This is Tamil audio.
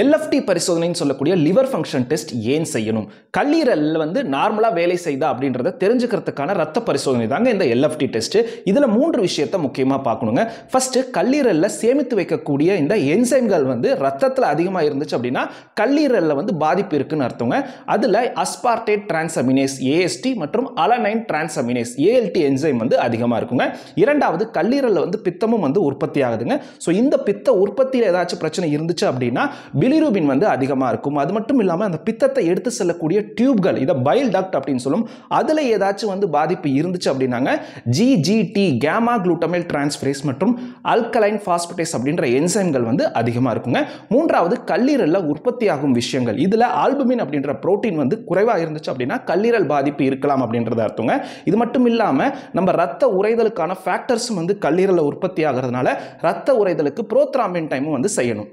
எல்எஃப்டி பரிசோதனைன்னு சொல்லக்கூடிய லிவர் ஃபங்க்ஷன் டெஸ்ட் ஏன் செய்யணும் கல்லீரலில் வந்து நார்மலாக வேலை செய்தா அப்படின்றத தெரிஞ்சுக்கிறதுக்கான ரத்த பரிசோதனை தாங்க இந்த எல்எஃப்டி டெஸ்ட் இதில் மூன்று விஷயத்த முக்கியமாக பார்க்கணுங்க ஃபஸ்ட்டு கல்லீரலில் சேமித்து வைக்கக்கூடிய இந்த என்சைம்கள் வந்து ரத்தத்தில் அதிகமாக இருந்துச்சு அப்படின்னா கல்லீரலில் வந்து பாதிப்பு இருக்குன்னு அர்த்தங்க அதில் அஸ்பார்டேட் டிரான்சமினேஸ் ஏஎஸ்டி மற்றும் அலனைன் டிரான்சமினேஸ் ஏஎல்டி என்சைம் வந்து அதிகமாக இருக்குங்க இரண்டாவது கல்லீரலில் வந்து பித்தமும் வந்து உற்பத்தி ஆகுதுங்க ஸோ இந்த பித்த உற்பத்தியில் ஏதாச்சும் பிரச்சனை இருந்துச்சு அப்படின்னா பிலிரூபின் வந்து அதிகமாக இருக்கும் அது மட்டும் இல்லாமல் அந்த பித்தத்தை எடுத்து செல்லக்கூடிய டியூப்கள் இதை பைல் டக்ட் அப்படின்னு சொல்லும் அதில் ஏதாச்சும் வந்து பாதிப்பு இருந்துச்சு அப்படின்னாங்க ஜிஜிடி கேமா குளூட்டமைல் டிரான்ஸ்பிரேஸ் மற்றும் அல்கலைன் ஃபாஸ்படேஸ் அப்படின்ற என்சைம்கள் வந்து அதிகமாக இருக்குங்க மூன்றாவது கல்லீரலில் உற்பத்தியாகும் விஷயங்கள் இதில் ஆல்புமின் அப்படின்ற ப்ரோட்டீன் வந்து குறைவாக இருந்துச்சு அப்படின்னா கல்லீரல் பாதிப்பு இருக்கலாம் அப்படின்றத அர்த்தங்க இது மட்டும் இல்லாமல் நம்ம ரத்த உறைதலுக்கான ஃபேக்டர்ஸும் வந்து கல்லீரலில் உற்பத்தி ஆகிறதுனால ரத்த உறைதலுக்கு ப்ரோத்ராமின் டைமும் வந்து செய்யணும்